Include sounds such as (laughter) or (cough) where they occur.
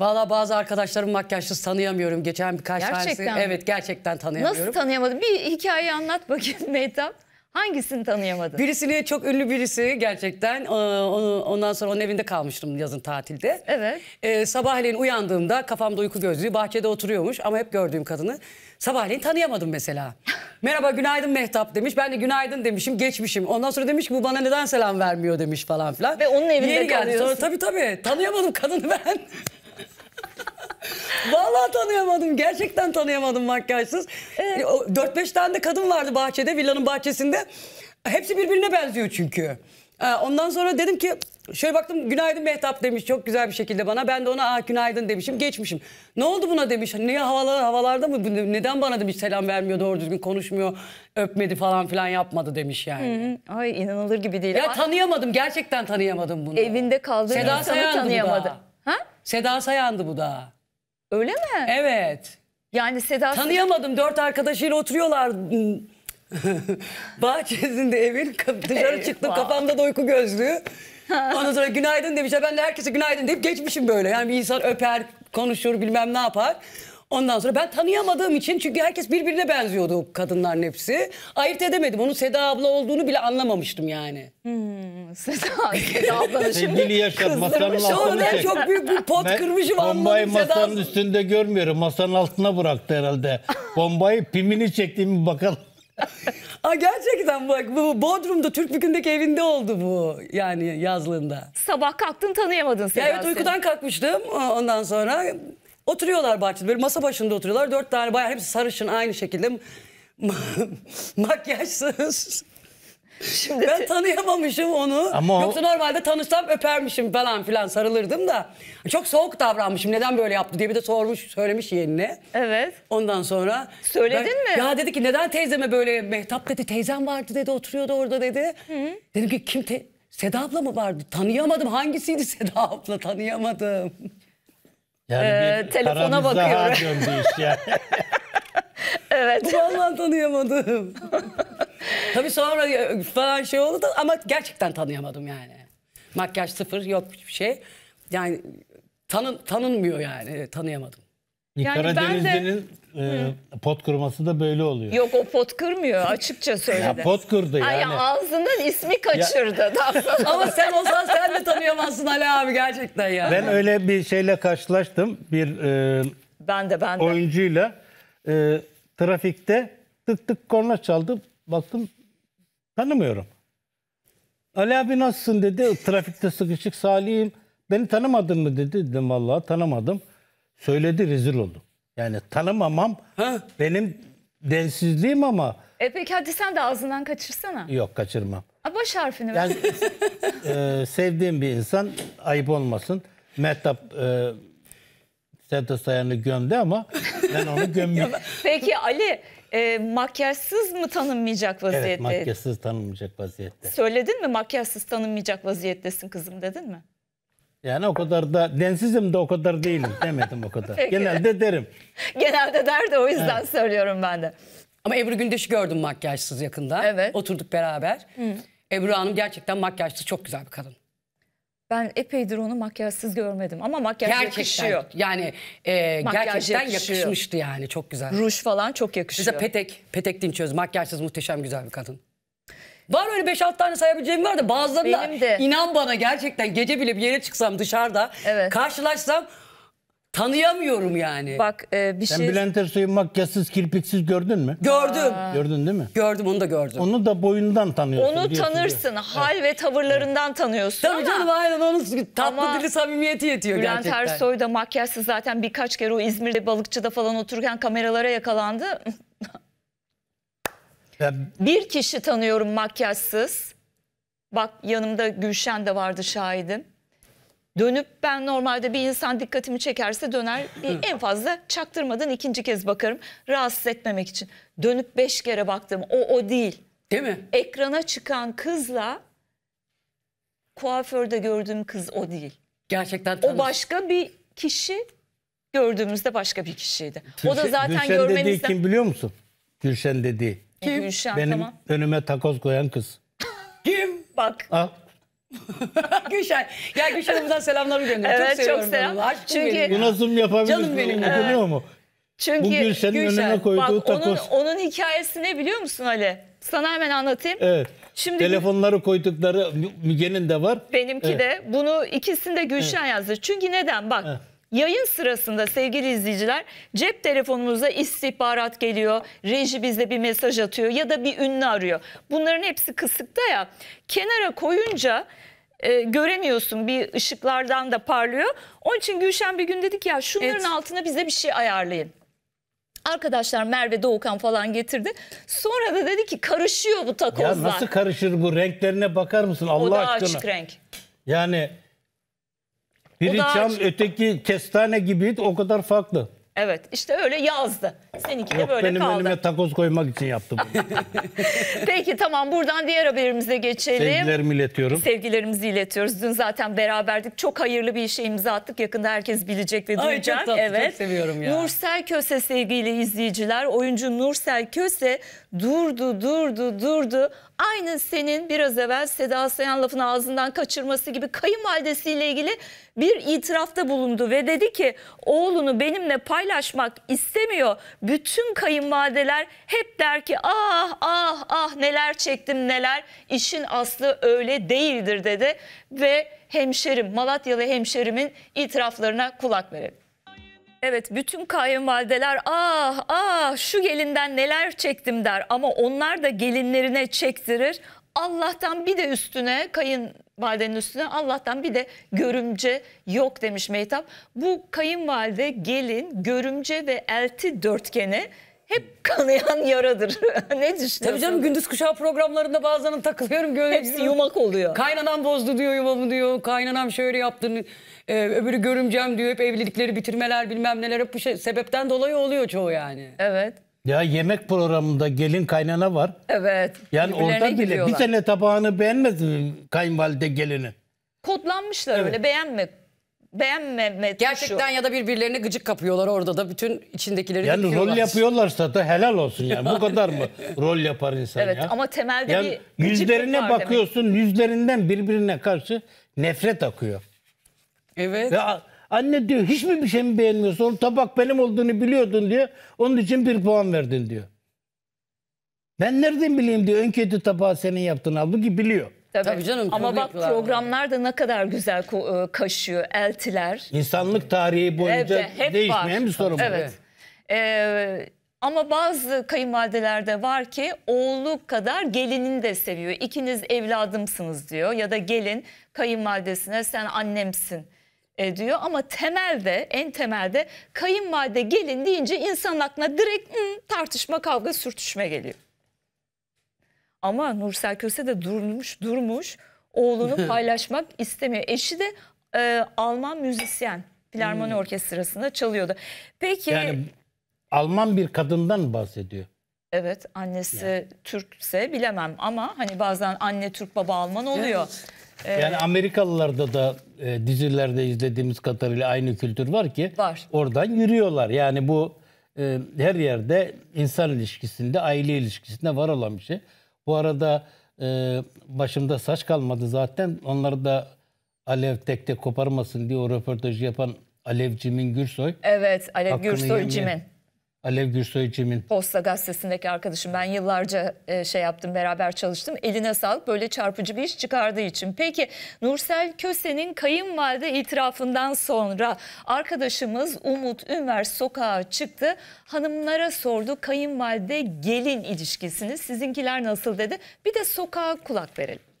Valla bazı arkadaşlarım makyajsız tanıyamıyorum. Geçen birkaç gerçekten tanesi. Evet gerçekten tanıyamıyorum. Nasıl tanıyamadın? Bir hikayeyi anlat bakayım (laughs) Mehtap. Hangisini tanıyamadın? Birisini çok ünlü birisi gerçekten. Ee, ondan sonra onun evinde kalmıştım yazın tatilde. Evet. Ee, sabahleyin uyandığımda kafamda uyku gözlüğü bahçede oturuyormuş ama hep gördüğüm kadını. Sabahleyin tanıyamadım mesela. (laughs) Merhaba günaydın Mehtap demiş. Ben de günaydın demişim geçmişim. Ondan sonra demiş ki bu bana neden selam vermiyor demiş falan filan. Ve onun evinde Yeni geldi. Sonra tabii tabii tanıyamadım kadını ben. Vallahi tanıyamadım. Gerçekten tanıyamadım makyajsız. dört 4-5 tane de kadın vardı bahçede, villanın bahçesinde. Hepsi birbirine benziyor çünkü. Ee, ondan sonra dedim ki şöyle baktım günaydın Mehtap demiş çok güzel bir şekilde bana. Ben de ona ah günaydın demişim geçmişim. Ne oldu buna demiş. Niye havalar, havalarda mı? Neden bana demiş selam vermiyor doğru düzgün konuşmuyor. Öpmedi falan filan yapmadı demiş yani. Hı hı. Ay inanılır gibi değil. Ya tanıyamadım gerçekten tanıyamadım bunu. Evinde kaldığı Seda insanı tanıyamadı. Ha? Seda Sayan'dı bu da. Öyle mi? Evet. Yani Seda Tanıyamadım dört arkadaşıyla oturuyorlar. (laughs) Bahçesinde evin dışarı çıktım kafamda da uyku gözlüğü. (laughs) Ondan sonra günaydın demişler. Ben de herkese günaydın deyip geçmişim böyle. Yani bir insan öper, konuşur, bilmem ne yapar. Ondan sonra ben tanıyamadığım için çünkü herkes birbirine benziyordu kadınların hepsi. Ayırt edemedim. Onun Seda abla olduğunu bile anlamamıştım yani. Hmm, Seda, Seda abla şimdi (laughs) Sevgili Yaşar masanın kızdırmış. altını Sonra çok büyük bir pot Ben kırmışım Bombayı anladım Seda masanın üstünde görmüyorum. Masanın altına bıraktı herhalde. Bombayı pimini çekti bakalım. Aa, gerçekten bak bu Bodrum'da Türk Bükü'ndeki evinde oldu bu yani yazlığında. Sabah kalktın tanıyamadın Seda Ya evet seni. uykudan kalkmıştım ondan sonra Oturuyorlar bahçede böyle masa başında oturuyorlar. Dört tane bayağı hepsi sarışın aynı şekilde (laughs) makyajsız. Şimdi ben tanıyamamışım onu. Ama o... Yoksa normalde tanışsam öpermişim falan filan sarılırdım da. Çok soğuk davranmışım neden böyle yaptı diye bir de sormuş söylemiş yeğenine. Evet. Ondan sonra. Söyledin ben, mi? Ya dedi ki neden teyzeme böyle Mehtap dedi teyzem vardı dedi oturuyordu orada dedi. Hı -hı. Dedim ki kim te... Seda abla mı vardı? Tanıyamadım hangisiydi Seda abla tanıyamadım. Yani ee, telefona bakıyorum. (laughs) evet. Vallahi tanıyamadım. (laughs) Tabii sonra falan şey oldu da ama gerçekten tanıyamadım yani. Makyaj sıfır yok bir şey. Yani tanın, tanınmıyor yani tanıyamadım. Yani Karadenizli'nin e, pot kırması da böyle oluyor. Yok o pot kırmıyor açıkça söyledi. ya pot kırdı yani. Ay, ağzından ismi kaçırdı. Ya... (laughs) Ama sen olsan sen de tanıyamazsın Ali abi gerçekten ya. Ben öyle bir şeyle karşılaştım. Bir e, ben de ben de. oyuncuyla e, trafikte tık tık korna çaldı. Baktım tanımıyorum. Ali abi nasılsın dedi. Trafikte sıkışık Salih'im. Beni tanımadın mı dedi. Dedim vallahi tanımadım. Söyledi rezil oldum. Yani tanımamam ha? benim densizliğim ama. E peki hadi sen de ağzından kaçırsana. Yok kaçırmam. A, boş harfini ver. Yani, e, sevdiğim bir insan ayıp olmasın. Mehtap e, Seda Sayan'ı gömdü ama ben onu (laughs) gömmeyeyim. peki Ali e, makyajsız mı tanınmayacak vaziyette? Evet makyajsız tanınmayacak vaziyette. Söyledin mi makyajsız tanınmayacak vaziyettesin kızım dedin mi? Yani o kadar da densizim de o kadar değilim demedim o kadar. (laughs) Genelde derim. (laughs) Genelde der de o yüzden evet. söylüyorum ben de. Ama Ebru Gündeş'i gördüm makyajsız yakında. Evet. Oturduk beraber. Hı. Ebru Hanım gerçekten makyajsız çok güzel bir kadın. Ben epeydir onu makyajsız görmedim ama makyaj gerçekten, yakışıyor. Yani e, makyaj gerçekten yakışıyor. yakışmıştı yani çok güzel. Ruj falan çok yakışıyor. Mesela Petek, Petek Dinçöz makyajsız muhteşem güzel bir kadın. Var öyle 5-6 tane sayabileceğim var da bazılarında inan bana gerçekten gece bile bir yere çıksam dışarıda Evet. karşılaşsam tanıyamıyorum yani. Bak e, bir Sen şey Bülent Ersoy'u makyasız kirpiksiz gördün mü? Gördüm. Gördün değil mi? Gördüm onu da gördüm. Onu da boyundan tanıyorsun. onu diyorsun tanırsın. Hal ve tavırlarından tanıyorsun. Tabii ama canım aynen onun tatlı Ama dili samimiyeti yetiyor Bülent gerçekten. Ersoy da makyajsız zaten birkaç kere o İzmir'de balıkçıda falan otururken kameralara yakalandı. Ben... Bir kişi tanıyorum makyajsız. Bak yanımda Gülşen de vardı şahidim. Dönüp ben normalde bir insan dikkatimi çekerse döner (laughs) en fazla çaktırmadan ikinci kez bakarım rahatsız etmemek için. Dönüp beş kere baktım o o değil. Değil mi? Ekrana çıkan kızla kuaförde gördüğüm kız o değil. Gerçekten tanış. O başka bir kişi gördüğümüzde başka bir kişiydi. Gülşen, o da zaten Gülşen görmenizden... dediği kim biliyor musun? Gülşen dediği. E, Kim? Gülşen Benim tamam. önüme takoz koyan kız. Kim? Bak. Al. (laughs) Gülşen. Ya Gülşen'imizden selamları gönderiyorum. Evet, çok Çok selam. Aşkım Çünkü... bu Bunu zoom yapabiliriz. Canım benim. Okunuyor evet. mu? Çünkü Bu Gülşen'in Gülşen, önüne koyduğu bak, takoz. Onun, onun hikayesi ne biliyor musun Ali? Sana hemen anlatayım. Evet. Şimdi telefonları koydukları Müge'nin de var. Benimki evet. de. Bunu ikisini de Gülşen evet. yazdı. Çünkü neden? Bak. Evet. Yayın sırasında sevgili izleyiciler cep telefonumuza istihbarat geliyor. Reji bize bir mesaj atıyor ya da bir ünlü arıyor. Bunların hepsi kısıkta ya. Kenara koyunca e, göremiyorsun bir ışıklardan da parlıyor. Onun için Gülşen bir gün dedik ya şunların evet. altına bize bir şey ayarlayın. Arkadaşlar Merve Doğukan falan getirdi. Sonra da dedi ki karışıyor bu takozlar. Ya nasıl karışır bu renklerine bakar mısın Allah aşkına? O da aşkına. açık renk. Yani biri daha- çam, öteki kestane gibi o kadar farklı. Evet işte öyle yazdı. Seninki de Yok, böyle benim kaldı. önüme takoz koymak için yaptım. bunu. (laughs) Peki tamam buradan diğer haberimize geçelim. Sevgilerimi iletiyorum. Sevgilerimizi iletiyoruz. Dün zaten beraberdik. Çok hayırlı bir işe imza attık. Yakında herkes bilecek ve Ay, duyacak. çok tatlı, çok seviyorum ya. Nursel Köse sevgili izleyiciler. Oyuncu Nursel Köse durdu durdu durdu. Aynı senin biraz evvel Seda Sayan lafını ağzından kaçırması gibi kayınvalidesiyle ilgili bir itirafta bulundu ve dedi ki oğlunu benimle paylaşmak istemiyor. Bütün kayınvalideler hep der ki ah ah ah neler çektim neler işin aslı öyle değildir dedi ve hemşerim Malatyalı hemşerimin itiraflarına kulak verelim. Evet bütün kayınvalideler ah ah şu gelinden neler çektim der ama onlar da gelinlerine çektirir. Allah'tan bir de üstüne kayınvalidenin üstüne Allah'tan bir de görümce yok demiş Mehtap. Bu kayınvalide gelin görümce ve elti dörtgeni hep kanayan yaradır. (laughs) ne düşünüyorsun? Tabii canım gündüz kuşağı programlarında bazen takılıyorum. Görüyorum. Hepsi yumak oluyor. Kaynanam bozdu diyor yuvamı diyor. Kaynanam şöyle yaptı. Ee, öbürü görümcem diyor. Hep evlilikleri bitirmeler bilmem neler. Hep bu şey, sebepten dolayı oluyor çoğu yani. Evet. Ya yemek programında gelin kaynana var. Evet. Yani orada bile giriyorlar. bir tane tabağını beğenmedi kayınvalide gelini. Kodlanmışlar evet. öyle beğenmek beğenmeme Gerçekten ya da birbirlerine gıcık kapıyorlar orada da bütün içindekileri Yani rol yapıyorlarsa da helal olsun yani. Bu kadar mı (laughs) rol yapar insan evet, ya? Evet ama temelde yani bir yüzlerine bakıyorsun demek. yüzlerinden birbirine karşı nefret akıyor. Evet. Ve anne diyor hiç mi bir şey mi beğenmiyorsun? Onun tabak benim olduğunu biliyordun diyor. Onun için bir puan verdin diyor. Ben nereden bileyim diyor. Ön kötü tabağı senin yaptın. Halbuki biliyor. Tabii. Tabii canım. Ama bak programlar da ne kadar güzel e, kaşıyor, eltiler. İnsanlık tarihi boyunca evet, hep değişmeyen var. bir sorun. Evet. Ee, ama bazı kayınvalidelerde var ki oğlu kadar gelinin de seviyor. İkiniz evladımsınız diyor ya da gelin kayınvalidesine sen annemsin e, diyor. Ama temelde en temelde kayınvalide gelin deyince insanın aklına direkt hmm, tartışma kavga sürtüşme geliyor. Ama Nursel Köse de durmuş, durmuş oğlunu (laughs) paylaşmak istemiyor. Eşi de e, Alman müzisyen. Filarmoni hmm. Orkestrası'nda çalıyordu. Peki yani Alman bir kadından bahsediyor. Evet annesi yani. Türkse bilemem ama hani bazen anne Türk baba Alman oluyor. Evet. Ee, yani Amerikalılarda da e, dizilerde izlediğimiz kadarıyla aynı kültür var ki var. oradan yürüyorlar. Yani bu e, her yerde insan ilişkisinde, aile ilişkisinde var olan bir şey. Bu arada e, başımda saç kalmadı zaten. Onları da Alev tek tek koparmasın diye o röportajı yapan Alev Cimin Gürsoy. Evet Alev Gürsoy yemeyen, Cimin. Alev Gürsoy Cem'in. Posta gazetesindeki arkadaşım. Ben yıllarca e, şey yaptım, beraber çalıştım. Eline sağlık böyle çarpıcı bir iş çıkardığı için. Peki Nursel Köse'nin kayınvalide itirafından sonra arkadaşımız Umut Ünver sokağa çıktı. Hanımlara sordu kayınvalide gelin ilişkisini. Sizinkiler nasıl dedi. Bir de sokağa kulak verelim.